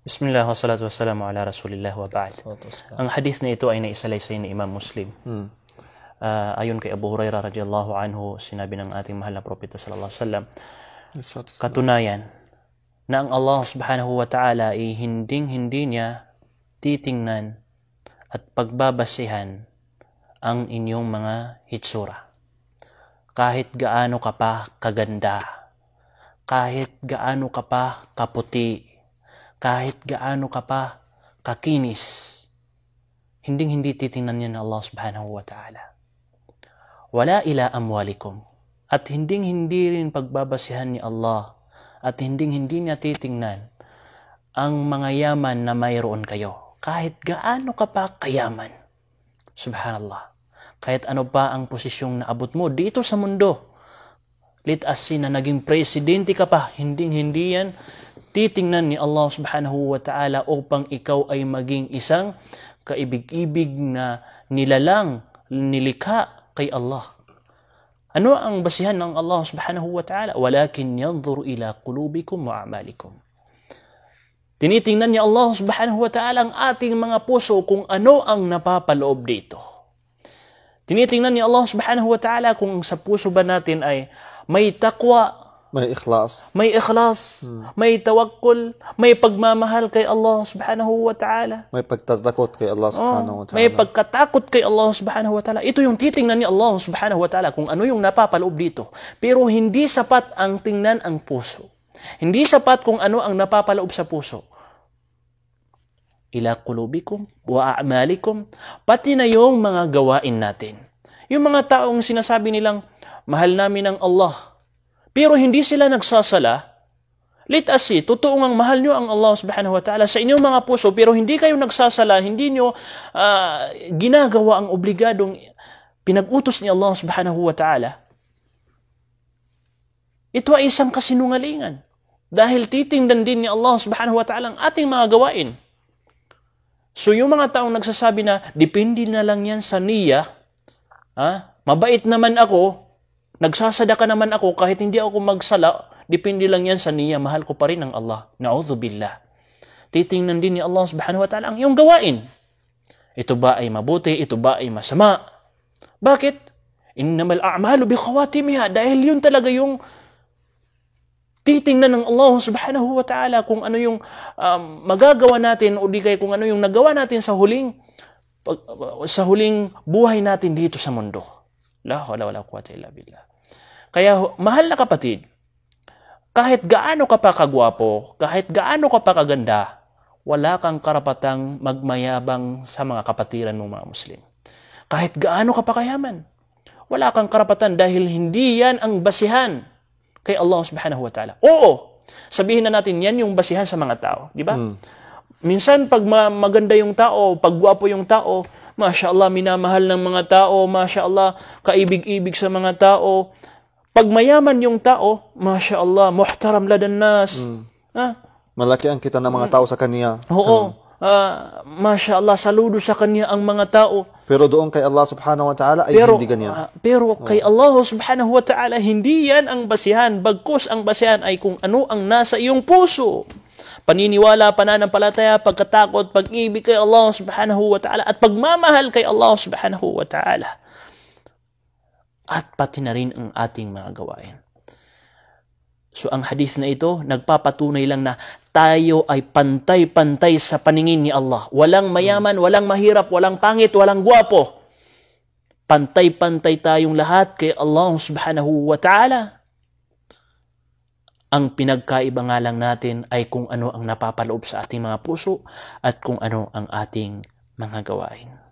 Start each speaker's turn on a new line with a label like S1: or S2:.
S1: Bismillah wa wassalamu ala rasulillah wa ba'd. Ang hadith na ito ay naisalaysay ni Imam Muslim. Hmm. Uh, ayon kay Abu Huraira radhiyallahu anhu, sinabi ng ating mahal na propeta sallallahu alaihi wasallam, katunayan na ang Allah subhanahu wa ta'ala ay hinding-hindi niya titingnan at pagbabasihan ang inyong mga hitsura. Kahit gaano ka pa kaganda, kahit gaano ka pa kaputi, kahit gaano ka pa kakinis, hindi hindi titingnan niya ng Allah subhanahu wa ta'ala. Wala ila amwalikum. At hindi hindi rin pagbabasihan ni Allah at hindi hindi niya titingnan ang mga yaman na mayroon kayo. Kahit gaano ka pa kayaman. Subhanallah. Kahit ano pa ang posisyong naabot mo dito sa mundo. Let us see na naging presidente ka pa. Hinding-hindi yan titingnan ni Allah subhanahu wa ta'ala upang ikaw ay maging isang kaibig-ibig na nilalang, nilika kay Allah. Ano ang basihan ng Allah subhanahu wa ta'ala? Walakin yanzur ila qulubikum wa amalikum. Tinitingnan ni Allah subhanahu wa ta'ala ang ating mga puso kung ano ang napapaloob dito. Tinitingnan ni Allah subhanahu wa ta'ala kung sa puso ba natin ay may takwa may ikhlas. May ikhlas. Hmm. May tawakkul. May pagmamahal kay Allah subhanahu wa ta'ala. May pagtatakot kay Allah subhanahu wa oh, ta'ala. May pagkatakot kay Allah subhanahu wa ta'ala. Ito yung titingnan ni Allah subhanahu wa ta'ala kung ano yung napapaloob dito. Pero hindi sapat ang tingnan ang puso. Hindi sapat kung ano ang napapaloob sa puso. Ila kulubikum wa a'malikum. Pati na yung mga gawain natin. Yung mga taong sinasabi nilang, mahal namin ang Allah pero hindi sila nagsasala, let us see, totoo ngang mahal nyo ang Allah subhanahu wa ta'ala sa inyong mga puso, pero hindi kayo nagsasala, hindi nyo uh, ginagawa ang obligadong pinag-utos ni Allah subhanahu wa ta'ala. Ito ay isang kasinungalingan. Dahil titingnan din ni Allah subhanahu wa ta'ala ang ating mga gawain. So yung mga taong nagsasabi na, depende na lang yan sa niya, ha? Ah, mabait naman ako, Nagsasadaka naman ako kahit hindi ako magsala, depende lang yan sa niya, mahal ko pa rin ang Allah. Na'udhu billah. Titingnan din ni Allah subhanahu wa ta'ala ang iyong gawain. Ito ba ay mabuti? Ito ba ay masama? Bakit? Innamal a'malu bi khawatimiha. Dahil yun talaga yung titingnan ng Allah subhanahu wa ta'ala kung ano yung um, magagawa natin o di kaya kung ano yung nagawa natin sa huling sa huling buhay natin dito sa mundo. La hawla wala quwwata illa billah. Kaya mahal na kapatid, kahit gaano ka pa kagwapo, kahit gaano ka pa kaganda, wala kang karapatang magmayabang sa mga kapatiran ng mga Muslim. Kahit gaano ka pa kayaman, wala kang karapatan dahil hindi yan ang basihan kay Allah subhanahu wa ta'ala. Oo, sabihin na natin yan yung basihan sa mga tao, di ba? Mm. Minsan pag maganda yung tao, pag gwapo yung tao, Masya Allah, minamahal ng mga tao, Masya Allah, kaibig-ibig sa mga tao, pag mayaman yung tao, Masya Allah, muhtaram ladan nas. Mm. Ha? Malaki ang kita ng mga tao sa kanya. Oo. Hmm. Uh, ah, Masya Allah, saludo sa kanya ang mga tao. Pero doon kay Allah subhanahu wa ta'ala ay pero, hindi ganyan. Uh, pero kay Allah subhanahu wa ta'ala, hindi yan ang basihan. Bagkus ang basihan ay kung ano ang nasa iyong puso. Paniniwala, pananampalataya, pagkatakot, pag-ibig kay Allah subhanahu wa ta'ala at pagmamahal kay Allah subhanahu wa ta'ala at pati na rin ang ating mga gawain. So ang hadith na ito, nagpapatunay lang na tayo ay pantay-pantay sa paningin ni Allah. Walang mayaman, walang mahirap, walang pangit, walang guwapo. Pantay-pantay tayong lahat kay Allah subhanahu wa ta'ala. Ang pinagkaiba nga lang natin ay kung ano ang napapaloob sa ating mga puso at kung ano ang ating mga gawain.